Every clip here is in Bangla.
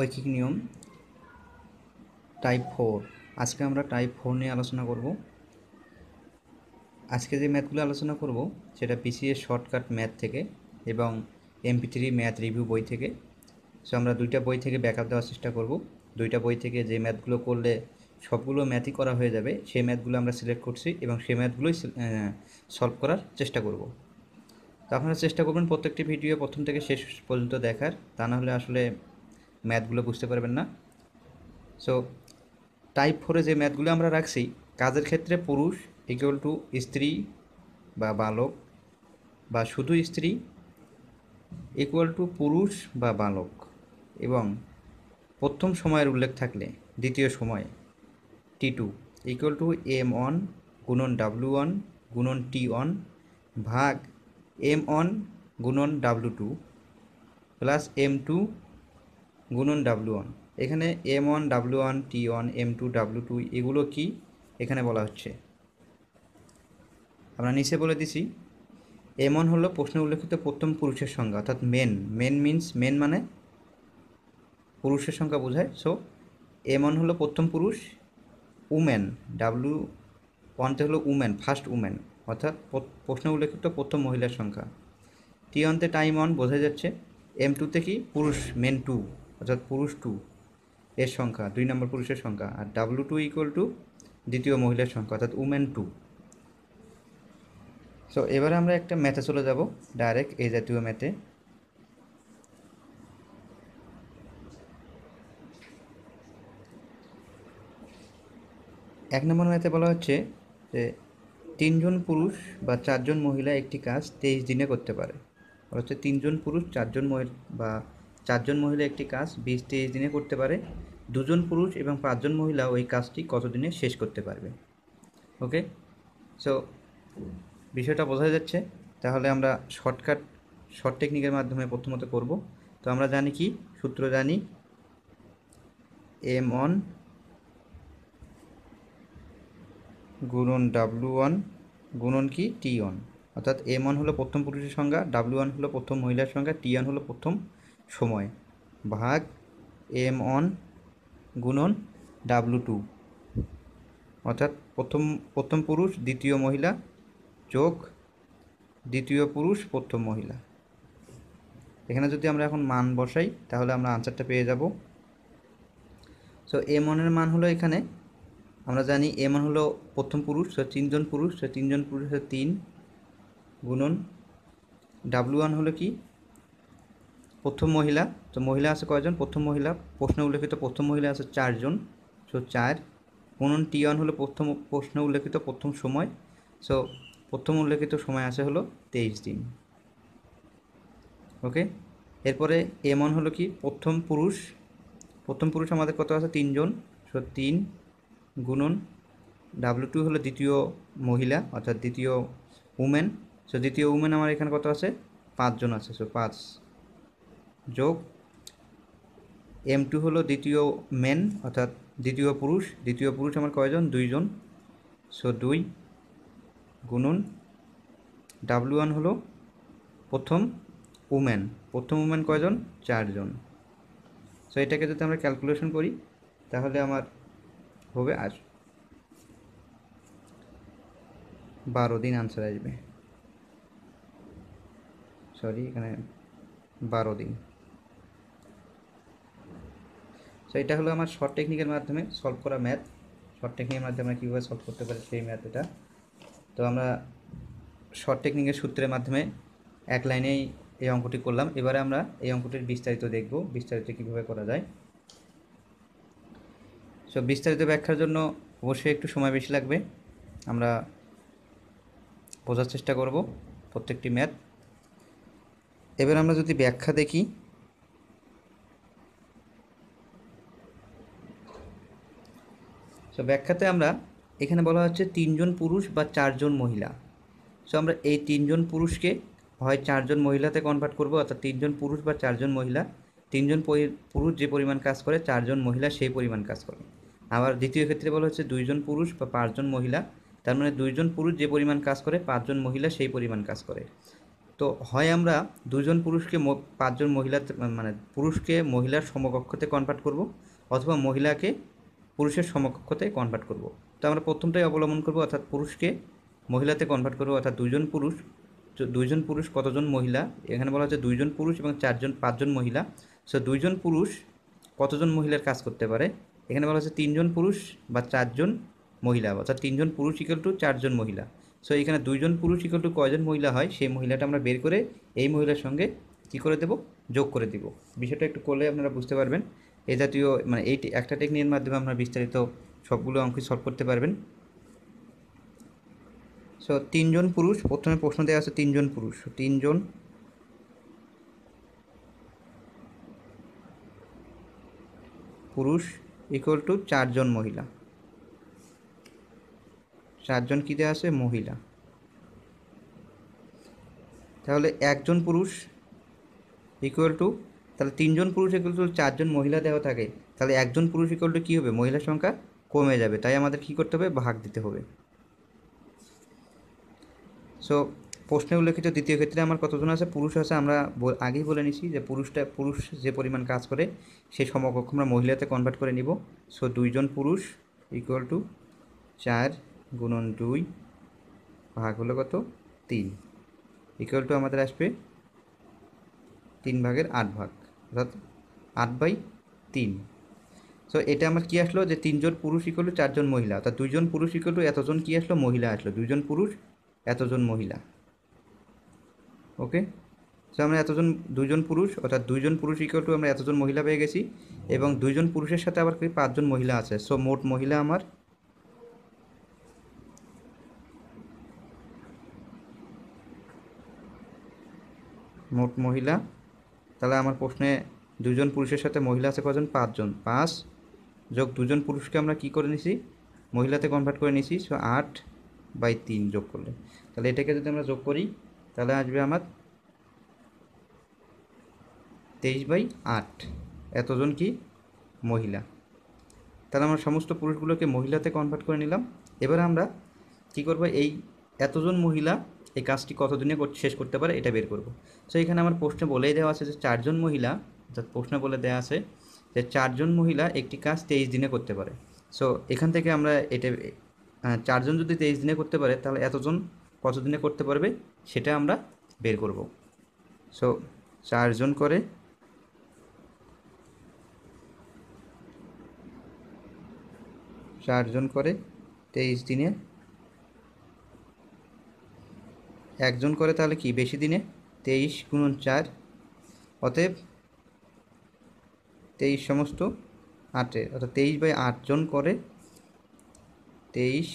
ঐকিক নিয়ম টাইপ ফোর আজকে আমরা টাইপ ফোর নিয়ে আলোচনা করব আজকে যে ম্যাথগুলো আলোচনা করব সেটা পিসিএস শর্টকাট ম্যাথ থেকে এবং এমপি থ্রি ম্যাথ রিভিউ বই থেকে সো আমরা দুইটা বই থেকে ব্যাকআপ দেওয়ার চেষ্টা করব দুইটা বই থেকে যে ম্যাথগুলো করলে সবগুলো ম্যাথই করা হয়ে যাবে সেই ম্যাথগুলো আমরা সিলেক্ট করছি এবং সেই ম্যাথগুলোই সলভ করার চেষ্টা করব তো আপনারা চেষ্টা করবেন প্রত্যেকটি ভিডিও প্রথম থেকে শেষ পর্যন্ত দেখার তা না হলে আসলে ম্যাথগুলো বুঝতে পারবেন না সো টাইপ ফোরে যে ম্যাথগুলো আমরা রাখছি কাজের ক্ষেত্রে পুরুষ ইকুয়াল টু স্ত্রী বা বালক বা শুধু স্ত্রী ইকুয়াল টু পুরুষ বা বালক এবং প্রথম সময়ের উল্লেখ থাকলে দ্বিতীয় সময় T two equal to M one গুণন ডাব্লু অন গুণন টি অন ভাগ এম অন গুণন W two plus M two গুণন ডাব্লু ওয়ান এখানে M one W one T one M two W two এগুলো কি এখানে বলা হচ্ছে আমরা নিচে বলে দিছি এম ওয়ান হলো প্রশ্ন উল্লেখিত প্রথম পুরুষের সংখ্যা অর্থাৎ মেন মেন মিন্স মেন মানে পুরুষের সংখ্যা বোঝায় সো এম ওয়ান হলো প্রথম পুরুষ উমেন ডাব্লু ওয়ানতে হলো উমেন ফার্স্ট উমেন অর্থাৎ প্রশ্ন উল্লেখিত প্রথম মহিলার সংখ্যা টি ওয়ানতে টাইম ওয়ান বোঝা যাচ্ছে এম টুতে কি পুরুষ মেন টু অর্থাৎ পুরুষ টু এর সংখ্যা দুই নম্বর পুরুষের সংখ্যা আর ডাব্লু টু ইকুয়াল টু দ্বিতীয় মহিলার সংখ্যা অর্থাৎ উমেন টু সো এবারে আমরা একটা ম্যাথে চলে যাব ডাইরেক্ট এই জাতীয় ম্যাথে এক নম্বর ম্যাথে বলা হচ্ছে যে তিনজন পুরুষ বা চারজন মহিলা একটি কাজ তেইশ দিনে করতে পারে হচ্ছে তিনজন পুরুষ চারজন মহিলা বা চারজন মহিলা একটি কাজ বিশ তেইশ দিনে করতে পারে দুজন পুরুষ এবং পাঁচজন মহিলা ওই কাজটি কতদিনে শেষ করতে পারবে ওকে সো বিষয়টা বোঝা যাচ্ছে তাহলে আমরা শর্টকাট শর্ট টেকনিকের মাধ্যমে প্রথমত করব তো আমরা জানি কি সূত্র জানি এম অন গুণন ডাব্লু ওয়ান গুণন কি টি ওয়ান অর্থাৎ এম ওয়ান হলো প্রথম পুরুষের সংখ্যা ডাব্লু ওয়ান হলো প্রথম মহিলার সংখ্যা টি ওয়ান হলো প্রথম সময় ভাগ এম অন গুণন ডাব্লু টু অর্থাৎ প্রথম প্রথম পুরুষ দ্বিতীয় মহিলা যোগ দ্বিতীয় পুরুষ প্রথম মহিলা এখানে যদি আমরা এখন মান বসাই তাহলে আমরা আনসারটা পেয়ে যাব সো এম ওয়ানের মান হলো এখানে আমরা জানি এম ওয়ান হলো প্রথম পুরুষ সো তিনজন পুরুষ সো তিনজন পুরুষ তিন গুণন ডাব্লু ওয়ান হলো কি প্রথম মহিলা তো মহিলা আছে কয়জন প্রথম মহিলা প্রশ্ন উল্লেখিত প্রথম মহিলা আছে চারজন সো চার কোন টি ওয়ান হলো প্রথম প্রশ্ন উল্লেখিত প্রথম সময় সো প্রথম উল্লেখিত সময় আছে হলো তেইশ দিন ওকে এরপরে এম ওয়ান হলো কি প্রথম পুরুষ প্রথম পুরুষ আমাদের কত আছে তিনজন সো তিন গুণন ডাব্লু টু হলো দ্বিতীয় মহিলা অর্থাৎ দ্বিতীয় উমেন সো দ্বিতীয় উমেন আমার এখানে কত আছে পাঁচজন আছে সো পাঁচ যোগ এম টু হলো দ্বিতীয় মেন অর্থাৎ দ্বিতীয় পুরুষ দ্বিতীয় পুরুষ আমার কয়জন দুইজন সো দুই গুনুন ডাব্লু ওয়ান হলো প্রথম উমেন প্রথম উমেন কয়জন চারজন সো এটাকে যদি আমরা ক্যালকুলেশন করি তাহলে আমার হবে আর বারো দিন আনসার আসবে সরি এখানে বারো দিন সো এটা হলো আমার শর্ট টেকনিকের মাধ্যমে সলভ করা ম্যাথ শর্ট টেকনিকের মাধ্যমে আমরা কীভাবে সলভ করতে পারি সেই ম্যাথ এটা তো আমরা শর্ট টেকনিকের সূত্রের মাধ্যমে এক লাইনেই এই অঙ্কটি করলাম এবারে আমরা এই অঙ্কটির বিস্তারিত দেখব বিস্তারিত কীভাবে করা যায় সো বিস্তারিত ব্যাখ্যার জন্য অবশ্যই একটু সময় বেশি লাগবে আমরা বোঝার চেষ্টা করব প্রত্যেকটি ম্যাথ এবার আমরা যদি ব্যাখ্যা দেখি সো ব্যাখ্যাতে আমরা এখানে বলা হচ্ছে তিনজন পুরুষ বা চারজন মহিলা সো আমরা এই তিনজন পুরুষকে হয় চারজন মহিলাতে কনভার্ট করব অর্থাৎ তিনজন পুরুষ বা চারজন মহিলা তিনজন পুরুষ যে পরিমাণ কাজ করে চারজন মহিলা সেই পরিমাণ কাজ করে আবার দ্বিতীয় ক্ষেত্রে বলা হচ্ছে দুইজন পুরুষ বা পাঁচজন মহিলা তার মানে দুইজন পুরুষ যে পরিমাণ কাজ করে পাঁচজন মহিলা সেই পরিমাণ কাজ করে তো হয় আমরা দুজন পুরুষকে পাঁচজন মহিলা মানে পুরুষকে মহিলার সমকক্ষতে কনভার্ট করব অথবা মহিলাকে পুরুষের সমকক্ষতায় কনভার্ট করব তো আমরা প্রথমটাই অবলম্বন করব অর্থাৎ পুরুষকে মহিলাতে কনভার্ট করব অর্থাৎ দুইজন পুরুষ দুইজন পুরুষ কতজন মহিলা এখানে বলা হচ্ছে দুইজন পুরুষ এবং চারজন পাঁচজন মহিলা সো দুইজন পুরুষ কতজন মহিলার কাজ করতে পারে এখানে বলা হচ্ছে তিনজন পুরুষ বা চারজন মহিলা অর্থাৎ তিনজন পুরুষ ইকাল টু চারজন মহিলা সো এখানে দুইজন পুরুষ ইকাল টু কয়জন মহিলা হয় সেই মহিলাটা আমরা বের করে এই মহিলার সঙ্গে কী করে দেব যোগ করে দেব বিষয়টা একটু করলে আপনারা বুঝতে পারবেন এ জাতীয় মানে এই একটা টেকনিকের মাধ্যমে আপনারা বিস্তারিত সবগুলো অঙ্ক সলভ করতে পারবেন সো তিনজন পুরুষ প্রথমে প্রশ্ন দেওয়া আছে তিনজন পুরুষ তিনজন পুরুষ ইকুয়াল টু চারজন মহিলা চারজন কী দেওয়া আছে মহিলা তাহলে একজন পুরুষ ইকুয়াল টু তাহলে তিনজন পুরুষ ইকুয়াল টু চারজন মহিলা দেওয়া থাকে তাহলে একজন পুরুষ ইকুয়াল টু কী হবে মহিলার সংখ্যা কমে যাবে তাই আমাদের কী করতে হবে ভাগ দিতে হবে সো প্রশ্নে উল্লেখিত দ্বিতীয় ক্ষেত্রে আমার কতজন আছে পুরুষ আছে আমরা আগেই বলে নিছি যে পুরুষটা পুরুষ যে পরিমাণ কাজ করে সেই সমকক্ষ আমরা মহিলাতে কনভার্ট করে নিব সো দুইজন পুরুষ ইকুয়াল টু চার গুণন দুই ভাগ হলো কত তিন ইকুয়াল টু আমাদের আসবে তিন ভাগের আট ভাগ অর্থাৎ আট বাই তিন সো এটা আমার কী আসলো যে তিনজন পুরুষ ইকলু চারজন মহিলা অর্থাৎ দুইজন পুরুষ ইকলু এতজন কী আসলো মহিলা আসলো দুজন পুরুষ এতজন মহিলা ওকে সো আমরা এতজন দুজন পুরুষ অর্থাৎ দুইজন পুরুষ ইকুয়াল টু আমরা এতজন মহিলা পেয়ে গেছি এবং দুইজন পুরুষের সাথে আবার কি পাঁচজন মহিলা আছে সো মোট মহিলা আমার মোট মহিলা তাহলে আমার প্রশ্নে দুজন পুরুষের সাথে মহিলা আছে কজন পাঁচজন পাঁচ যোগ দুজন পুরুষকে আমরা কি করে নিছি মহিলাতে কনভার্ট করে নিছি সো আট বাই তিন যোগ করলে তাহলে এটাকে যদি আমরা যোগ করি তাহলে আসবে আমার তেইশ বাই আট এতজন কি মহিলা তাহলে আমরা সমস্ত পুরুষগুলোকে মহিলাতে কনভার্ট করে নিলাম এবার আমরা কি করব এই এতজন মহিলা এই কাজটি কতদিনে শেষ করতে পারে এটা বের করব সো এখানে আমার প্রশ্নে বলেই দেওয়া আছে যে চারজন মহিলা অর্থাৎ প্রশ্নে বলে দেওয়া আছে যে চারজন মহিলা একটি কাজ তেইশ দিনে করতে পারে সো এখান থেকে আমরা এটা চারজন যদি তেইশ দিনে করতে পারে তাহলে এতজন কতদিনে করতে পারবে সেটা আমরা বের করব সো চারজন করে চারজন করে তেইশ দিনে একজন করে তাহলে কি বেশি দিনে তেইশ গুণন চার অতএব তেইশ সমস্ত আটের অর্থাৎ তেইশ বাই আটজন করে তেইশ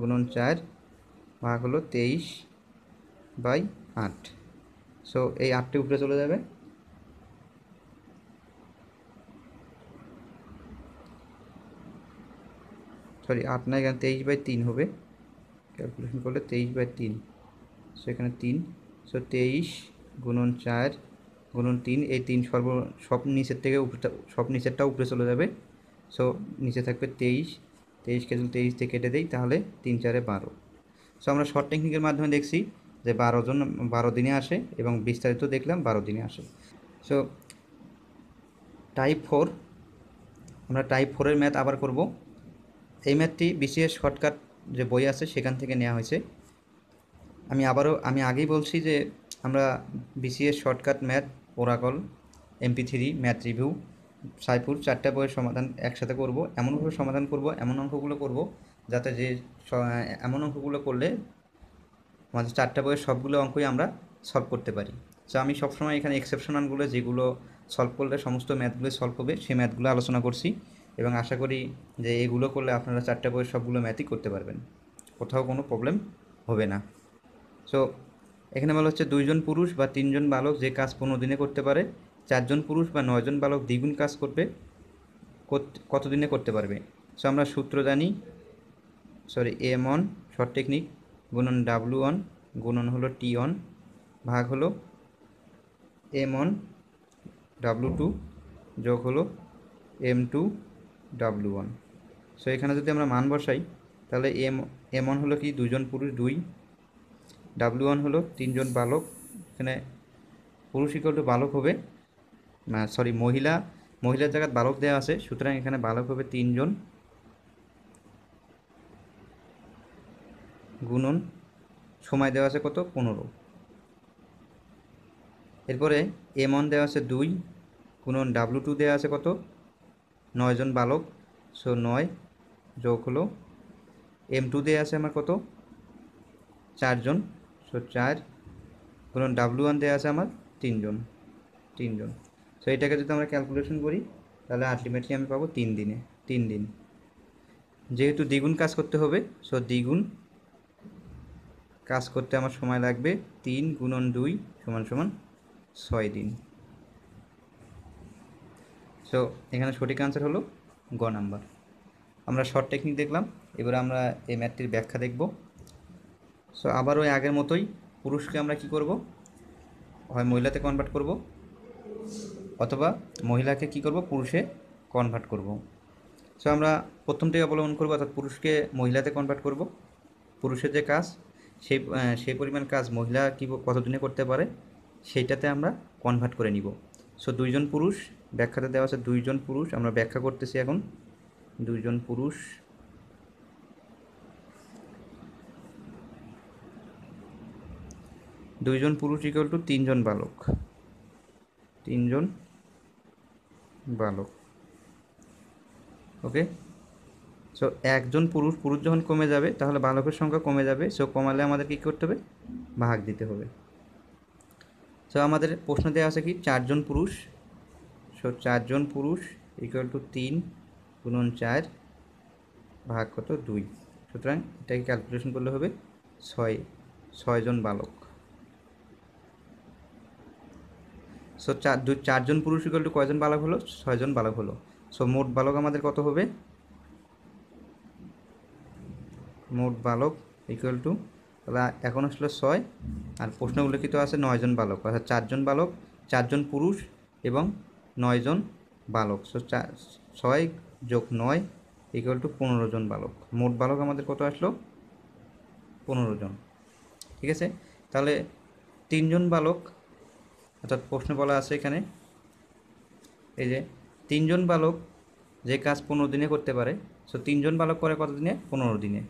গুণন চার ভাগ হলো তেইশ বাই আট সো এই আটটি উপরে চলে যাবে সরি আট না এখানে তেইশ বাই তিন হবে ক্যালকুলেশন করলে তেইশ বাই তিন সো এখানে তিন সো তেইশ গুণন চার গুণন তিন এই তিন সর্ব সব নিচের থেকে উপরটা সব নিচেরটা উপরে চলে যাবে সো নিচে থাকবে তেইশ তেইশকে যদি তেইশ থেকে কেটে দেই তাহলে তিন চারে বারো সো আমরা শর্ট টেকনিকের মাধ্যমে দেখছি যে বারো জন বারো দিনে আসে এবং বিস্তারিত দেখলাম বারো দিনে আসে সো টাইপ ফোর আমরা টাইপ ফোরের ম্যাথ আবার করব এই ম্যাথটি বিশেষ শর্টকাট যে বই আছে সেখান থেকে নেওয়া হয়েছে আমি আবারও আমি আগেই বলছি যে আমরা BCS shortcut math Oracle MP three math review সাইপুর চারটা বইয়ের সমাধান একসাথে করব এমনভাবে সমাধান করব এমন অঙ্কগুলো করব যাতে যে এমন অঙ্কগুলো করলে আমাদের চারটা বইয়ের সবগুলো অঙ্কই আমরা সলভ করতে পারি তো আমি সবসময় এখানে এক্সেপশনালগুলো যেগুলো সলভ করলে সমস্ত ম্যাথগুলো সলভ হবে সেই ম্যাথগুলো আলোচনা করছি এবং আশা করি যে এগুলো করলে আপনারা চারটা বইয়ের সবগুলো ম্যাথই করতে পারবেন কোথাও কোনো প্রবলেম হবে না সো এখানে বলা হচ্ছে দুইজন পুরুষ বা তিনজন বালক যে কাজ পনেরো দিনে করতে পারে চারজন পুরুষ বা নয়জন বালক দ্বিগুণ কাজ করবে কত দিনে করতে পারবে সো আমরা সূত্র জানি sorry M one short technique গুণন ডাব্লু অন গুণন হলো টি অন ভাগ হলো এম অন ডাব্লু টু যোগ হলো M two W one so এখানে যদি আমরা মান বসাই তাহলে এম এম ওয়ান হলো কি দুজন পুরুষ দুই ডাব্লিউ ওয়ান হলো তিনজন বালক এখানে পুরুষ ইকল টু বালক হবে সরি মহিলা মহিলার জায়গায় বালক দেওয়া আছে সুতরাং এখানে বালক হবে তিনজন গুণন সময় দেওয়া আছে কত পনেরো এরপরে এম ওয়ান দেওয়া আছে দুই গুণন ডাব্লু টু দেওয়া আছে কত নয়জন বালক সো নয় যোগ হলো এম টু দেওয়া আছে আমার কত চারজন সো চার বলুন ডাব্লু ওয়ান দেওয়া আছে আমার তিনজন তিনজন সো এটাকে যদি আমরা ক্যালকুলেশন করি তাহলে আলটিমেটলি আমি পাবো তিন দিনে তিন দিন যেহেতু দ্বিগুণ কাজ করতে হবে সো দ্বিগুণ কাজ করতে আমার সময় লাগবে তিন গুণন দুই সমান সমান ছয় দিন সো এখানে সঠিক আনসার হলো গ নাম্বার আমরা শর্ট টেকনিক দেখলাম এবার আমরা এই ম্যাথটির ব্যাখ্যা দেখবো সো আবার ওই আগের মতোই পুরুষকে আমরা কি করব হয় মহিলাতে কনভার্ট করব অথবা মহিলাকে কি করব পুরুষে কনভার্ট করব সো আমরা প্রথমটাই অবলম্বন করব অর্থাৎ পুরুষকে মহিলাতে কনভার্ট করব পুরুষের যে কাজ সেই সেই পরিমাণ কাজ মহিলা কী কতদিনে করতে পারে সেইটাতে আমরা কনভার্ট করে নিব সো দুইজন পুরুষ ব্যাখ্যাতে দেওয়া আছে দুইজন পুরুষ আমরা ব্যাখ্যা করতেছি এখন দুইজন পুরুষ দুইজন পুরুষ ইকুয়াল টু তিনজন বালক তিনজন বালক ওকে সো একজন পুরুষ পুরুষ যখন কমে যাবে তাহলে বালকের সংখ্যা কমে যাবে সো কমালে আমাদের কী করতে হবে ভাগ দিতে হবে সো আমাদের প্রশ্ন দেওয়া আছে কি চারজন পুরুষ সো চারজন পুরুষ ইকুয়াল টু তিন গুণন চার ভাগ কত দুই সুতরাং এটাকে ক্যালকুলেশন করলে হবে ছয় ছয়জন বালক সো চার দু চারজন পুরুষ ইকুয়াল টু কয়জন বালক হলো ছয়জন বালক হলো সো মোট বালক আমাদের কত হবে মোট বালক ইকুয়াল টু তাহলে এখন আসলে ছয় আর প্রশ্ন উল্লেখিত আছে নয়জন বালক অর্থাৎ চারজন বালক চারজন পুরুষ এবং নয়জন বালক সো চার ছয় যোগ নয় ইকুয়াল টু পনেরো জন বালক মোট বালক আমাদের কত আসলো পনেরো জন ঠিক আছে তাহলে তিনজন বালক অর্থাৎ প্রশ্ন বলা আছে এখানে এই যে তিনজন বালক যে কাজ পনেরো দিনে করতে পারে সো তিনজন বালক করে কত দিনে পনেরো দিনে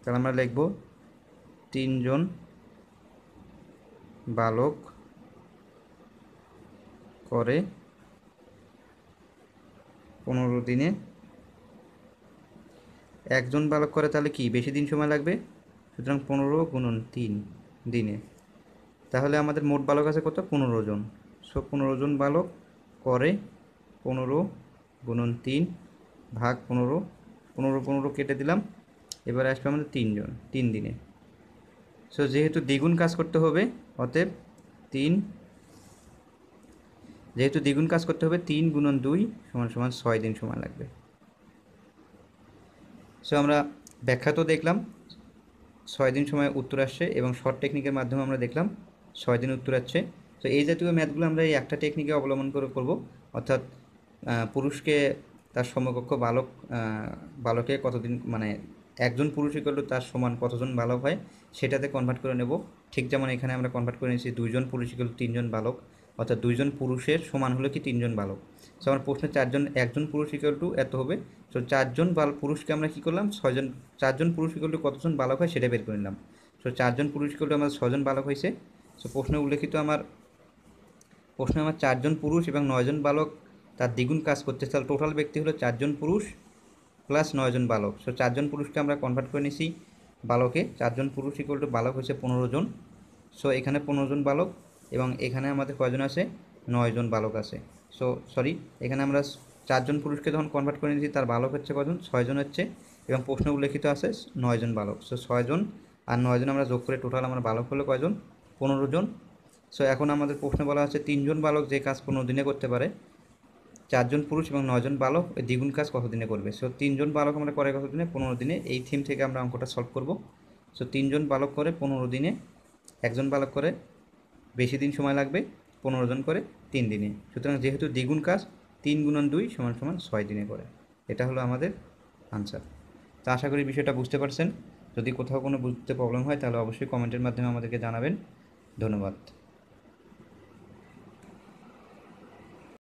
তাহলে আমরা লিখব তিনজন বালক করে পনেরো দিনে একজন বালক করে তাহলে কি বেশি দিন সময় লাগবে সুতরাং পনেরো গুণন তিন দিনে তাহলে আমাদের মোট বালক আছে কত পনেরো জন সো পনেরো জন বালক করে পনেরো গুণন তিন ভাগ পনেরো পনেরো পনেরো কেটে দিলাম এবার আসবে আমাদের তিনজন তিন দিনে সো যেহেতু দ্বিগুণ কাজ করতে হবে অতএব তিন যেহেতু দ্বিগুণ কাজ করতে হবে তিন গুণন দুই সমান সমান ছয় দিন সময় লাগবে সো আমরা ব্যাখ্যা তো দেখলাম ছয় দিন সময় উত্তর আসছে এবং শর্ট টেকনিকের মাধ্যমে আমরা দেখলাম ছয় দিন উত্তর আছে তো এই জাতীয় ম্যাথগুলো আমরা এই একটা টেকনিকে অবলম্বন করে করব অর্থাৎ পুরুষকে তার সমকক্ষ বালক বালকে কতদিন মানে একজন পুরুষই করলো তার সমান কতজন বালক হয় সেটাতে কনভার্ট করে নেব ঠিক যেমন এখানে আমরা কনভার্ট করে নিয়েছি দুইজন পুরুষ ইকুয়াল তিনজন বালক অর্থাৎ দুইজন পুরুষের সমান হলো কি তিনজন বালক সো আমার প্রশ্নে চারজন একজন পুরুষ ইকুয়াল টু এত হবে তো চারজন বাল পুরুষকে আমরা কী করলাম ছয়জন চারজন পুরুষ ইকুয়াল টু কতজন বালক হয় সেটা বের করে নিলাম সো চারজন পুরুষ ইকুয়াল টু আমাদের ছজন বালক হয়েছে সো প্রশ্নে উল্লেখিত আমার প্রশ্নে আমার চারজন পুরুষ এবং নয়জন বালক তার দ্বিগুণ কাজ করতে তাহলে টোটাল ব্যক্তি হলো চারজন পুরুষ প্লাস নয়জন বালক সো চারজন পুরুষকে আমরা কনভার্ট করে নিছি বালকে চারজন পুরুষ ইকুয়াল টু বালক হচ্ছে পনেরো জন সো এখানে পনেরো জন বালক এবং এখানে আমাদের কয়জন আছে নয়জন বালক আছে সো সরি এখানে আমরা চারজন পুরুষকে যখন কনভার্ট করে নিয়েছি তার বালক হচ্ছে কজন ছয়জন হচ্ছে এবং প্রশ্ন উল্লেখিত আছে নয়জন বালক সো ছয়জন আর নয়জন আমরা যোগ করে টোটাল আমার বালক হলো কয়জন পনেরো জন সো এখন আমাদের প্রশ্নে বলা হচ্ছে তিনজন বালক যে কাজ পনেরো দিনে করতে পারে চারজন পুরুষ এবং নয়জন বালক দ্বিগুণ কাজ কতদিনে করবে সো তিনজন বালক আমরা করে দিনে পনেরো দিনে এই থিম থেকে আমরা অঙ্কটা সলভ করব সো তিনজন বালক করে পনেরো দিনে একজন বালক করে বেশি দিন সময় লাগবে পনেরো জন করে তিন দিনে সুতরাং যেহেতু দ্বিগুণ কাজ তিন গুণন দুই সমান সমান ছয় দিনে করে এটা হলো আমাদের আনসার তো আশা করি বিষয়টা বুঝতে পারছেন যদি কোথাও কোনো বুঝতে প্রবলেম হয় তাহলে অবশ্যই কমেন্টের মাধ্যমে আমাদেরকে জানাবেন ধন্যবাদ